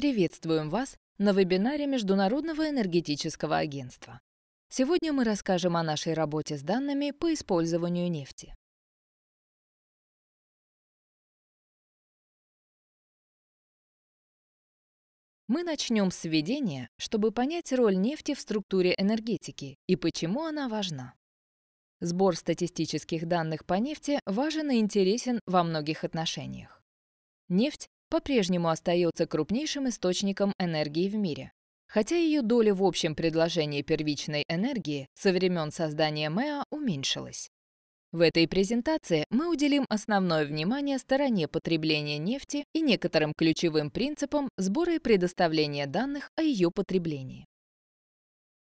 Приветствуем вас на вебинаре Международного энергетического агентства. Сегодня мы расскажем о нашей работе с данными по использованию нефти. Мы начнем с введения, чтобы понять роль нефти в структуре энергетики и почему она важна. Сбор статистических данных по нефти важен и интересен во многих отношениях. Нефть по-прежнему остается крупнейшим источником энергии в мире. Хотя ее доля в общем предложении первичной энергии со времен создания МЭА уменьшилась. В этой презентации мы уделим основное внимание стороне потребления нефти и некоторым ключевым принципам сбора и предоставления данных о ее потреблении.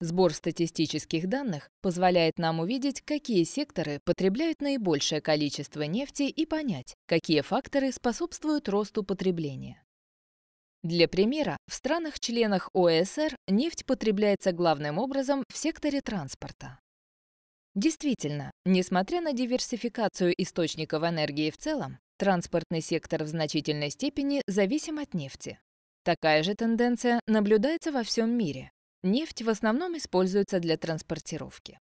Сбор статистических данных позволяет нам увидеть, какие секторы потребляют наибольшее количество нефти и понять, какие факторы способствуют росту потребления. Для примера, в странах-членах ОСР нефть потребляется главным образом в секторе транспорта. Действительно, несмотря на диверсификацию источников энергии в целом, транспортный сектор в значительной степени зависим от нефти. Такая же тенденция наблюдается во всем мире. Нефть в основном используется для транспортировки.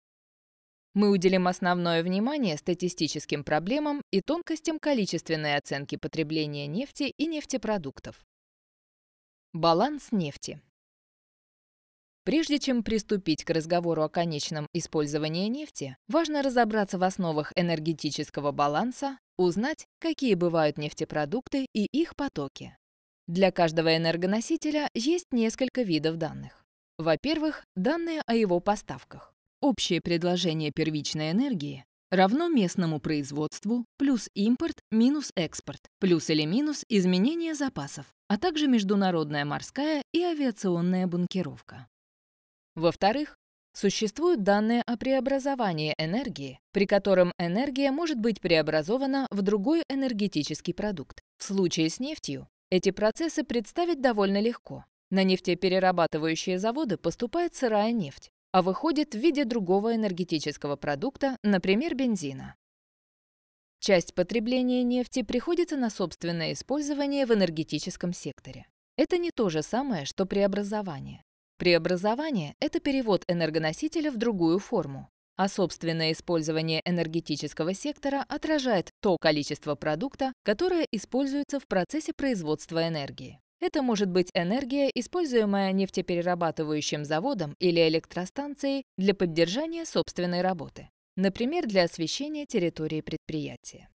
Мы уделим основное внимание статистическим проблемам и тонкостям количественной оценки потребления нефти и нефтепродуктов. Баланс нефти. Прежде чем приступить к разговору о конечном использовании нефти, важно разобраться в основах энергетического баланса, узнать, какие бывают нефтепродукты и их потоки. Для каждого энергоносителя есть несколько видов данных. Во-первых, данные о его поставках. Общее предложение первичной энергии равно местному производству плюс импорт минус экспорт, плюс или минус изменение запасов, а также международная морская и авиационная банкировка. Во-вторых, существуют данные о преобразовании энергии, при котором энергия может быть преобразована в другой энергетический продукт. В случае с нефтью эти процессы представить довольно легко. На нефтеперерабатывающие заводы поступает сырая нефть, а выходит в виде другого энергетического продукта, например, бензина. Часть потребления нефти приходится на собственное использование в энергетическом секторе. Это не то же самое, что преобразование. Преобразование – это перевод энергоносителя в другую форму, а собственное использование энергетического сектора отражает то количество продукта, которое используется в процессе производства энергии. Это может быть энергия, используемая нефтеперерабатывающим заводом или электростанцией для поддержания собственной работы, например, для освещения территории предприятия.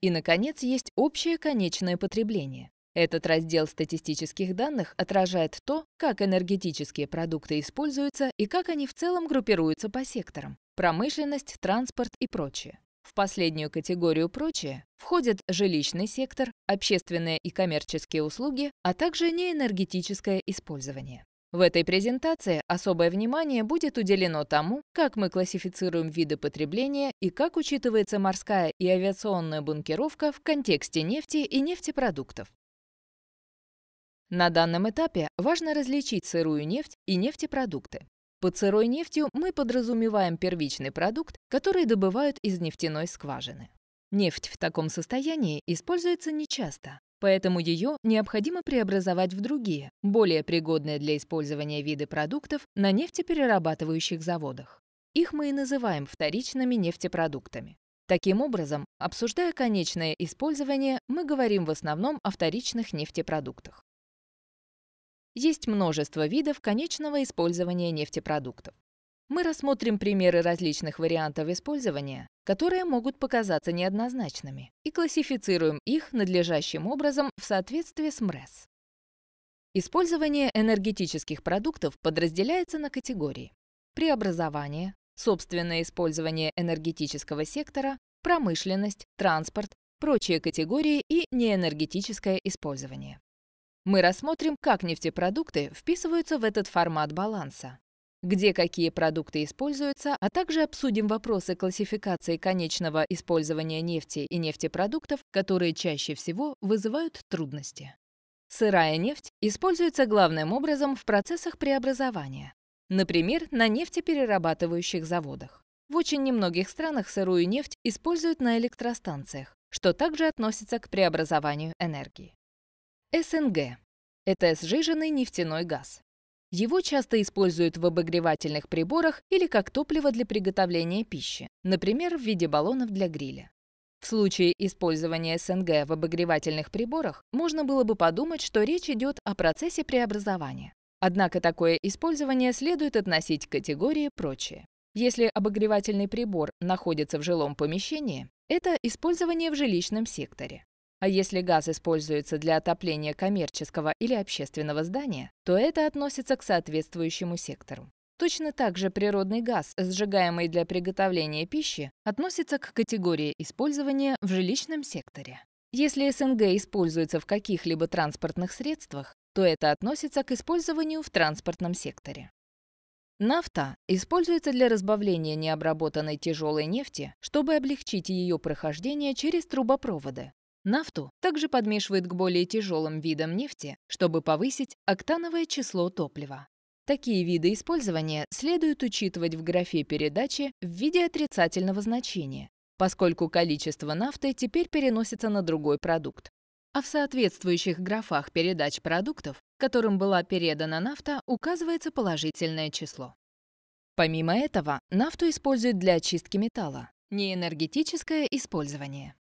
И, наконец, есть общее конечное потребление. Этот раздел статистических данных отражает то, как энергетические продукты используются и как они в целом группируются по секторам – промышленность, транспорт и прочее. В последнюю категорию «прочее» входят жилищный сектор, общественные и коммерческие услуги, а также неэнергетическое использование. В этой презентации особое внимание будет уделено тому, как мы классифицируем виды потребления и как учитывается морская и авиационная бункеровка в контексте нефти и нефтепродуктов. На данном этапе важно различить сырую нефть и нефтепродукты. Под сырой нефтью мы подразумеваем первичный продукт, который добывают из нефтяной скважины. Нефть в таком состоянии используется нечасто, поэтому ее необходимо преобразовать в другие, более пригодные для использования виды продуктов на нефтеперерабатывающих заводах. Их мы и называем вторичными нефтепродуктами. Таким образом, обсуждая конечное использование, мы говорим в основном о вторичных нефтепродуктах. Есть множество видов конечного использования нефтепродуктов. Мы рассмотрим примеры различных вариантов использования, которые могут показаться неоднозначными, и классифицируем их надлежащим образом в соответствии с МРЭС. Использование энергетических продуктов подразделяется на категории преобразование, собственное использование энергетического сектора, промышленность, транспорт, прочие категории и неэнергетическое использование. Мы рассмотрим, как нефтепродукты вписываются в этот формат баланса, где какие продукты используются, а также обсудим вопросы классификации конечного использования нефти и нефтепродуктов, которые чаще всего вызывают трудности. Сырая нефть используется главным образом в процессах преобразования, например, на нефтеперерабатывающих заводах. В очень немногих странах сырую нефть используют на электростанциях, что также относится к преобразованию энергии. СНГ – это сжиженный нефтяной газ. Его часто используют в обогревательных приборах или как топливо для приготовления пищи, например, в виде баллонов для гриля. В случае использования СНГ в обогревательных приборах можно было бы подумать, что речь идет о процессе преобразования. Однако такое использование следует относить к категории «прочее». Если обогревательный прибор находится в жилом помещении, это использование в жилищном секторе. А если газ используется для отопления коммерческого или общественного здания, то это относится к соответствующему сектору. Точно так же природный газ, сжигаемый для приготовления пищи, относится к категории использования в жилищном секторе. Если СНГ используется в каких-либо транспортных средствах, то это относится к использованию в транспортном секторе. Нафта используется для разбавления необработанной тяжелой нефти, чтобы облегчить ее прохождение через трубопроводы, Нафту также подмешивают к более тяжелым видам нефти, чтобы повысить октановое число топлива. Такие виды использования следует учитывать в графе передачи в виде отрицательного значения, поскольку количество нафты теперь переносится на другой продукт. А в соответствующих графах передач продуктов, которым была передана нафта, указывается положительное число. Помимо этого, нафту используют для очистки металла, неэнергетическое использование.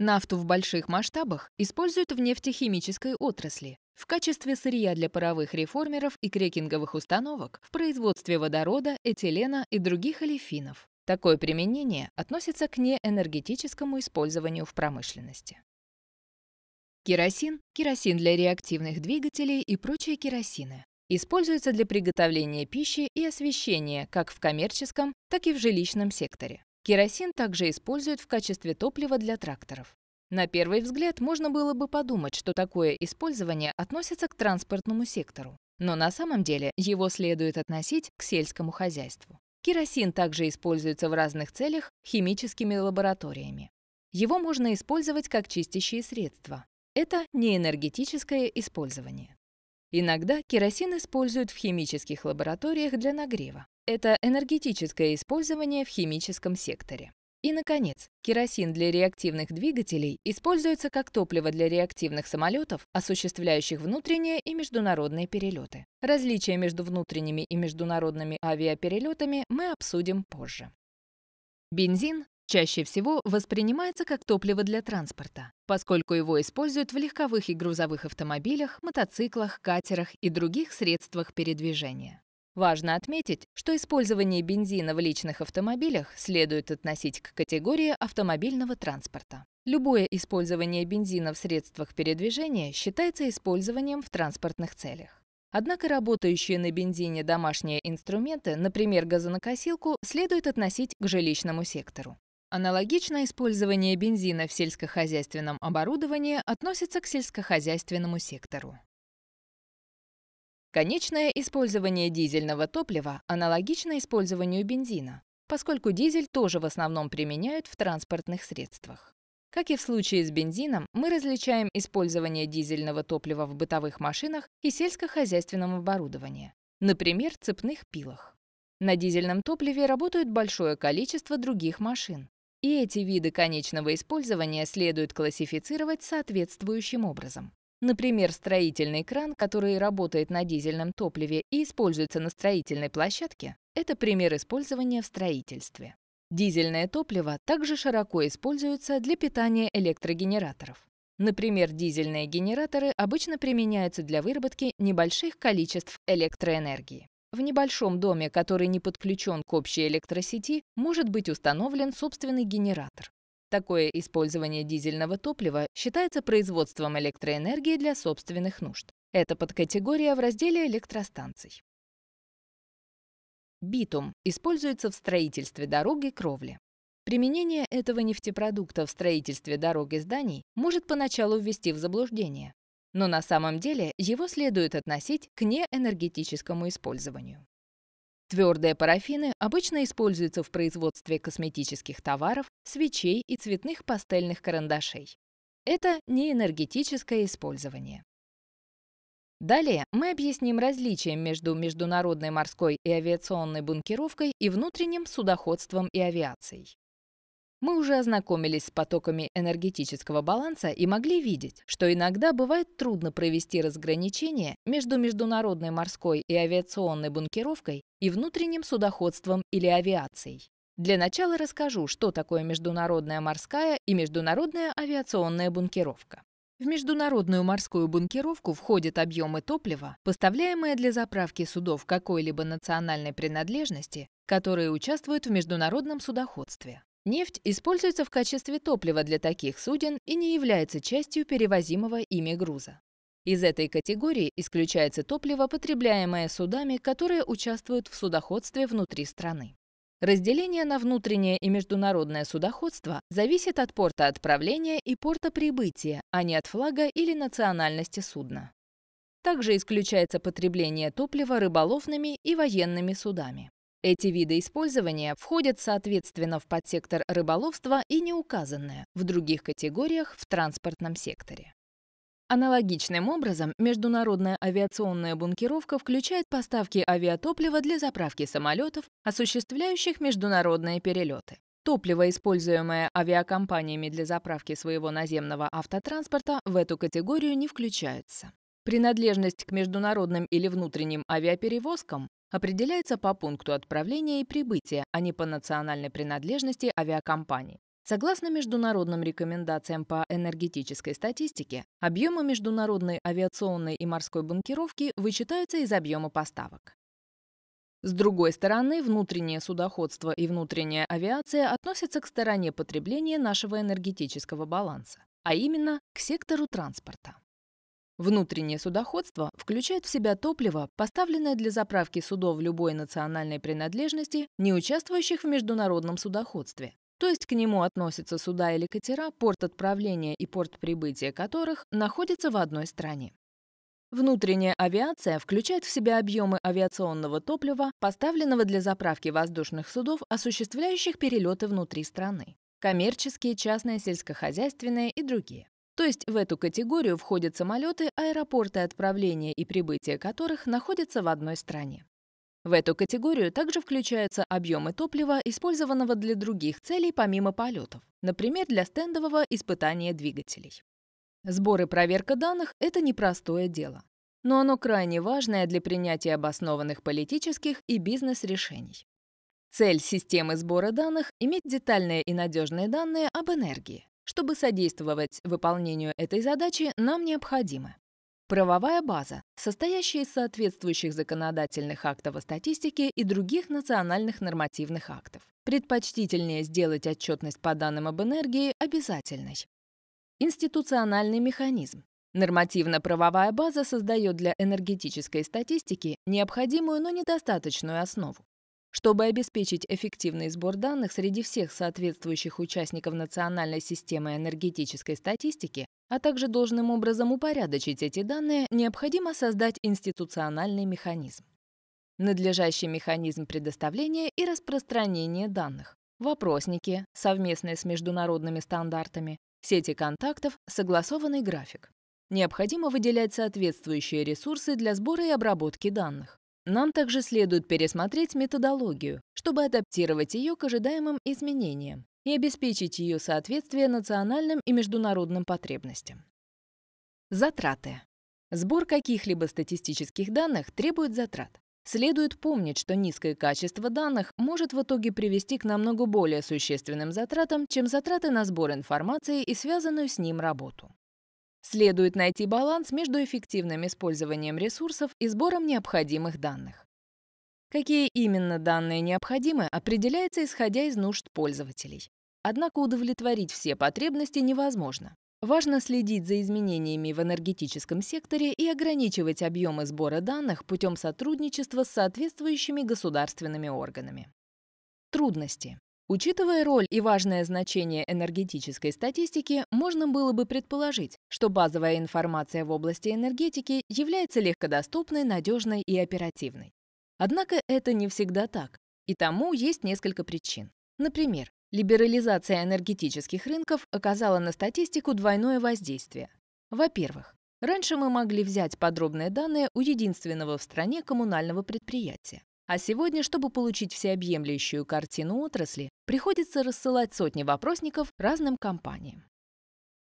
Нафту в больших масштабах используют в нефтехимической отрасли, в качестве сырья для паровых реформеров и крекинговых установок, в производстве водорода, этилена и других олефинов. Такое применение относится к неэнергетическому использованию в промышленности. Керосин, керосин для реактивных двигателей и прочие керосины. используются для приготовления пищи и освещения как в коммерческом, так и в жилищном секторе. Керосин также используют в качестве топлива для тракторов. На первый взгляд можно было бы подумать, что такое использование относится к транспортному сектору, но на самом деле его следует относить к сельскому хозяйству. Керосин также используется в разных целях химическими лабораториями. Его можно использовать как чистящие средства. Это неэнергетическое использование. Иногда керосин используют в химических лабораториях для нагрева это энергетическое использование в химическом секторе. И, наконец, керосин для реактивных двигателей используется как топливо для реактивных самолетов, осуществляющих внутренние и международные перелеты. Различия между внутренними и международными авиаперелетами мы обсудим позже. Бензин чаще всего воспринимается как топливо для транспорта, поскольку его используют в легковых и грузовых автомобилях, мотоциклах, катерах и других средствах передвижения. Важно отметить, что использование бензина в личных автомобилях следует относить к категории автомобильного транспорта. Любое использование бензина в средствах передвижения считается использованием в транспортных целях. Однако работающие на бензине домашние инструменты, например, газонокосилку, следует относить к жилищному сектору. Аналогично использование бензина в сельскохозяйственном оборудовании относится к сельскохозяйственному сектору. Конечное использование дизельного топлива аналогично использованию бензина, поскольку дизель тоже в основном применяют в транспортных средствах. Как и в случае с бензином, мы различаем использование дизельного топлива в бытовых машинах и сельскохозяйственном оборудовании, например, цепных пилах. На дизельном топливе работают большое количество других машин, и эти виды конечного использования следует классифицировать соответствующим образом. Например, строительный кран, который работает на дизельном топливе и используется на строительной площадке, это пример использования в строительстве. Дизельное топливо также широко используется для питания электрогенераторов. Например, дизельные генераторы обычно применяются для выработки небольших количеств электроэнергии. В небольшом доме, который не подключен к общей электросети, может быть установлен собственный генератор. Такое использование дизельного топлива считается производством электроэнергии для собственных нужд. Это подкатегория в разделе электростанций. Битум используется в строительстве дорог и кровли. Применение этого нефтепродукта в строительстве дорог и зданий может поначалу ввести в заблуждение, но на самом деле его следует относить к неэнергетическому использованию. Твердые парафины обычно используются в производстве косметических товаров, свечей и цветных пастельных карандашей. Это не энергетическое использование. Далее мы объясним различия между международной морской и авиационной бункеровкой и внутренним судоходством и авиацией. Мы уже ознакомились с потоками энергетического баланса и могли видеть, что иногда бывает трудно провести разграничение между международной морской и авиационной бункеровкой и внутренним судоходством или авиацией. Для начала расскажу, что такое международная морская и международная авиационная бункеровка. В международную морскую бункеровку входят объемы топлива, поставляемые для заправки судов какой-либо национальной принадлежности, которые участвуют в международном судоходстве. Нефть используется в качестве топлива для таких суден и не является частью перевозимого ими груза. Из этой категории исключается топливо, потребляемое судами, которые участвуют в судоходстве внутри страны. Разделение на внутреннее и международное судоходство зависит от порта отправления и порта прибытия, а не от флага или национальности судна. Также исключается потребление топлива рыболовными и военными судами. Эти виды использования входят, соответственно, в подсектор рыболовства и не указанное в других категориях в транспортном секторе. Аналогичным образом, международная авиационная бункеровка включает поставки авиатоплива для заправки самолетов, осуществляющих международные перелеты. Топливо, используемое авиакомпаниями для заправки своего наземного автотранспорта, в эту категорию не включается. Принадлежность к международным или внутренним авиаперевозкам определяется по пункту отправления и прибытия, а не по национальной принадлежности авиакомпании. Согласно международным рекомендациям по энергетической статистике, объемы международной авиационной и морской банкировки вычитаются из объема поставок. С другой стороны, внутреннее судоходство и внутренняя авиация относятся к стороне потребления нашего энергетического баланса, а именно к сектору транспорта. Внутреннее судоходство включает в себя топливо, поставленное для заправки судов любой национальной принадлежности, не участвующих в международном судоходстве. То есть к нему относятся суда или катера, порт отправления и порт прибытия которых находятся в одной стране. Внутренняя авиация включает в себя объемы авиационного топлива, поставленного для заправки воздушных судов, осуществляющих перелеты внутри страны. Коммерческие, частные, сельскохозяйственные и другие. То есть в эту категорию входят самолеты, аэропорты отправления и прибытия которых находятся в одной стране. В эту категорию также включаются объемы топлива, использованного для других целей помимо полетов, например, для стендового испытания двигателей. Сбор и проверка данных – это непростое дело, но оно крайне важное для принятия обоснованных политических и бизнес-решений. Цель системы сбора данных – иметь детальные и надежные данные об энергии, чтобы содействовать выполнению этой задачи, нам необходимо правовая база, состоящая из соответствующих законодательных актов о статистике и других национальных нормативных актов. Предпочтительнее сделать отчетность по данным об энергии обязательной. Институциональный механизм. Нормативно-правовая база создает для энергетической статистики необходимую, но недостаточную основу. Чтобы обеспечить эффективный сбор данных среди всех соответствующих участников национальной системы энергетической статистики, а также должным образом упорядочить эти данные, необходимо создать институциональный механизм. Надлежащий механизм предоставления и распространения данных. Вопросники, совместные с международными стандартами, сети контактов, согласованный график. Необходимо выделять соответствующие ресурсы для сбора и обработки данных. Нам также следует пересмотреть методологию, чтобы адаптировать ее к ожидаемым изменениям и обеспечить ее соответствие национальным и международным потребностям. Затраты. Сбор каких-либо статистических данных требует затрат. Следует помнить, что низкое качество данных может в итоге привести к намного более существенным затратам, чем затраты на сбор информации и связанную с ним работу. Следует найти баланс между эффективным использованием ресурсов и сбором необходимых данных. Какие именно данные необходимы, определяется исходя из нужд пользователей. Однако удовлетворить все потребности невозможно. Важно следить за изменениями в энергетическом секторе и ограничивать объемы сбора данных путем сотрудничества с соответствующими государственными органами. Трудности. Учитывая роль и важное значение энергетической статистики, можно было бы предположить, что базовая информация в области энергетики является легкодоступной, надежной и оперативной. Однако это не всегда так, и тому есть несколько причин. Например, либерализация энергетических рынков оказала на статистику двойное воздействие. Во-первых, раньше мы могли взять подробные данные у единственного в стране коммунального предприятия. А сегодня, чтобы получить всеобъемлющую картину отрасли, приходится рассылать сотни вопросников разным компаниям.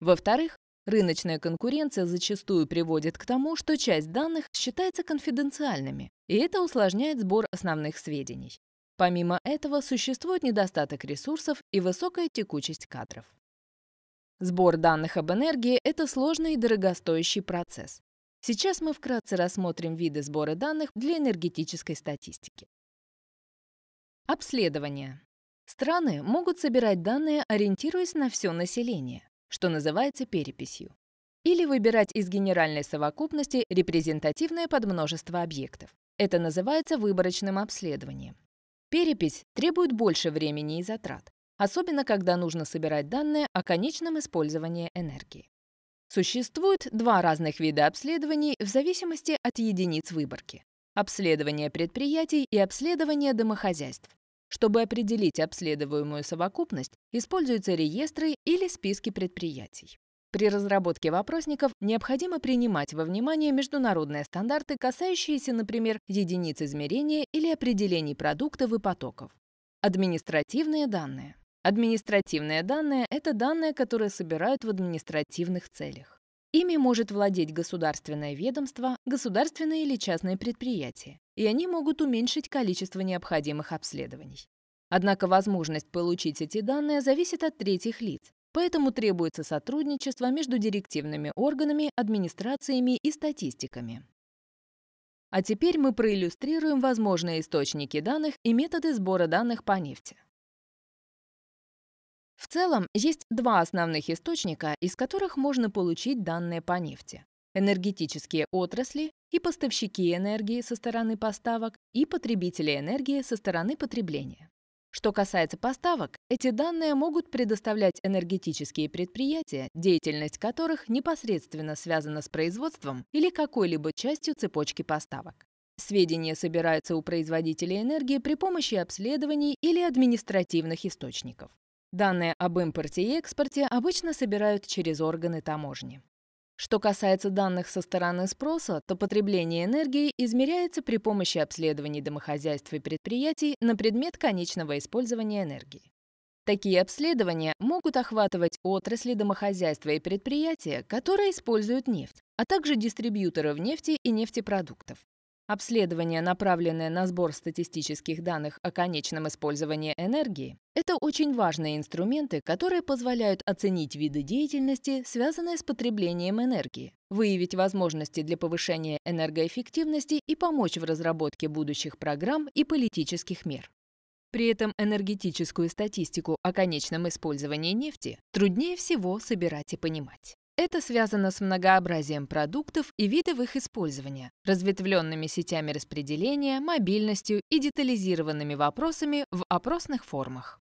Во-вторых, рыночная конкуренция зачастую приводит к тому, что часть данных считается конфиденциальными, и это усложняет сбор основных сведений. Помимо этого, существует недостаток ресурсов и высокая текучесть кадров. Сбор данных об энергии – это сложный и дорогостоящий процесс. Сейчас мы вкратце рассмотрим виды сбора данных для энергетической статистики. Обследование. Страны могут собирать данные, ориентируясь на все население, что называется переписью, или выбирать из генеральной совокупности репрезентативное подмножество объектов. Это называется выборочным обследованием. Перепись требует больше времени и затрат, особенно когда нужно собирать данные о конечном использовании энергии. Существует два разных вида обследований в зависимости от единиц выборки. Обследование предприятий и обследование домохозяйств. Чтобы определить обследуемую совокупность, используются реестры или списки предприятий. При разработке вопросников необходимо принимать во внимание международные стандарты, касающиеся, например, единиц измерения или определений продуктов и потоков. Административные данные. Административные данные — это данные, которые собирают в административных целях. Ими может владеть государственное ведомство, государственное или частное предприятие, и они могут уменьшить количество необходимых обследований. Однако возможность получить эти данные зависит от третьих лиц, поэтому требуется сотрудничество между директивными органами, администрациями и статистиками. А теперь мы проиллюстрируем возможные источники данных и методы сбора данных по нефти. В целом, есть два основных источника, из которых можно получить данные по нефти. Энергетические отрасли и поставщики энергии со стороны поставок и потребители энергии со стороны потребления. Что касается поставок, эти данные могут предоставлять энергетические предприятия, деятельность которых непосредственно связана с производством или какой-либо частью цепочки поставок. Сведения собираются у производителей энергии при помощи обследований или административных источников. Данные об импорте и экспорте обычно собирают через органы таможни. Что касается данных со стороны спроса, то потребление энергии измеряется при помощи обследований домохозяйств и предприятий на предмет конечного использования энергии. Такие обследования могут охватывать отрасли домохозяйства и предприятия, которые используют нефть, а также дистрибьюторов нефти и нефтепродуктов. Обследование, направленное на сбор статистических данных о конечном использовании энергии, это очень важные инструменты, которые позволяют оценить виды деятельности, связанные с потреблением энергии, выявить возможности для повышения энергоэффективности и помочь в разработке будущих программ и политических мер. При этом энергетическую статистику о конечном использовании нефти труднее всего собирать и понимать. Это связано с многообразием продуктов и видов их использования, разветвленными сетями распределения, мобильностью и детализированными вопросами в опросных формах.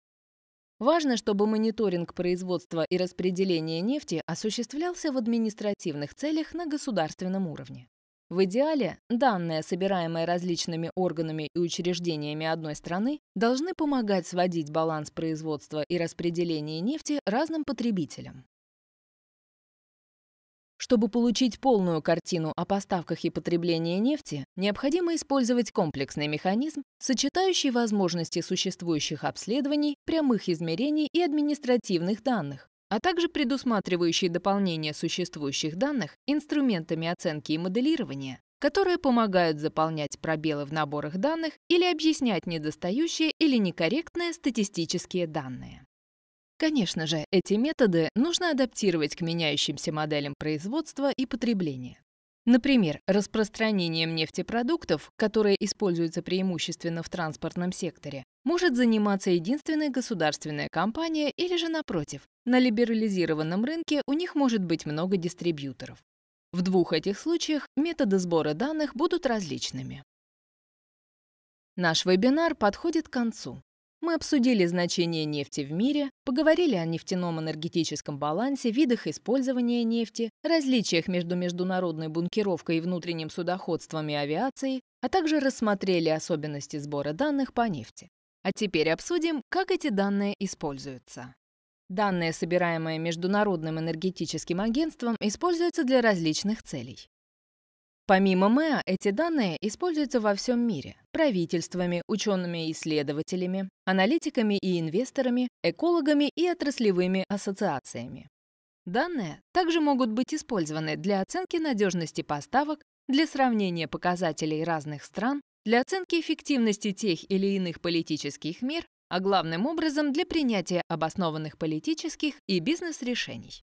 Важно, чтобы мониторинг производства и распределения нефти осуществлялся в административных целях на государственном уровне. В идеале, данные, собираемые различными органами и учреждениями одной страны, должны помогать сводить баланс производства и распределения нефти разным потребителям. Чтобы получить полную картину о поставках и потреблении нефти, необходимо использовать комплексный механизм, сочетающий возможности существующих обследований, прямых измерений и административных данных, а также предусматривающий дополнение существующих данных инструментами оценки и моделирования, которые помогают заполнять пробелы в наборах данных или объяснять недостающие или некорректные статистические данные. Конечно же, эти методы нужно адаптировать к меняющимся моделям производства и потребления. Например, распространением нефтепродуктов, которые используются преимущественно в транспортном секторе, может заниматься единственная государственная компания или же напротив, на либерализированном рынке у них может быть много дистрибьюторов. В двух этих случаях методы сбора данных будут различными. Наш вебинар подходит к концу. Мы обсудили значение нефти в мире, поговорили о нефтяном энергетическом балансе, видах использования нефти, различиях между международной бункеровкой и внутренним судоходством и авиацией, а также рассмотрели особенности сбора данных по нефти. А теперь обсудим, как эти данные используются. Данные, собираемые Международным энергетическим агентством, используются для различных целей. Помимо МЭА, эти данные используются во всем мире правительствами, учеными-исследователями, и аналитиками и инвесторами, экологами и отраслевыми ассоциациями. Данные также могут быть использованы для оценки надежности поставок, для сравнения показателей разных стран, для оценки эффективности тех или иных политических мер, а главным образом для принятия обоснованных политических и бизнес-решений.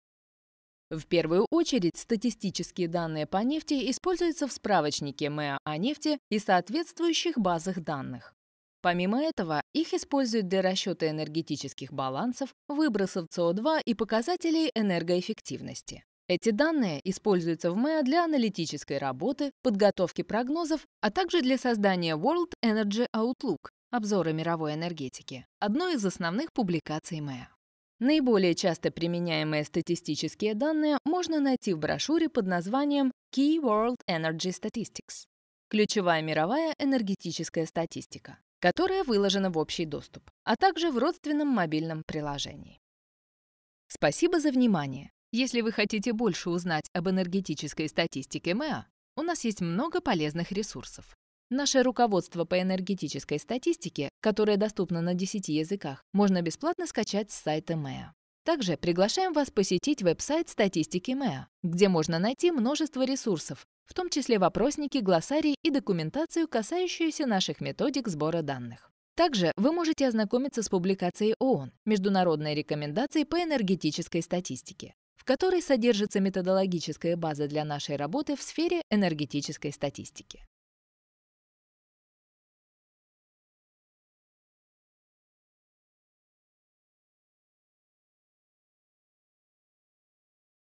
В первую очередь, статистические данные по нефти используются в справочнике МЭА о нефти и соответствующих базах данных. Помимо этого, их используют для расчета энергетических балансов, выбросов СО2 и показателей энергоэффективности. Эти данные используются в МЭА для аналитической работы, подготовки прогнозов, а также для создания World Energy Outlook – обзора мировой энергетики, одной из основных публикаций МЭА. Наиболее часто применяемые статистические данные можно найти в брошюре под названием Key World Energy Statistics – ключевая мировая энергетическая статистика, которая выложена в общий доступ, а также в родственном мобильном приложении. Спасибо за внимание! Если вы хотите больше узнать об энергетической статистике МЭА, у нас есть много полезных ресурсов. Наше руководство по энергетической статистике, которое доступно на 10 языках, можно бесплатно скачать с сайта МЭА. Также приглашаем вас посетить веб-сайт статистики МЭА, где можно найти множество ресурсов, в том числе вопросники, глоссарии и документацию, касающуюся наших методик сбора данных. Также вы можете ознакомиться с публикацией ООН «Международные рекомендации по энергетической статистике», в которой содержится методологическая база для нашей работы в сфере энергетической статистики.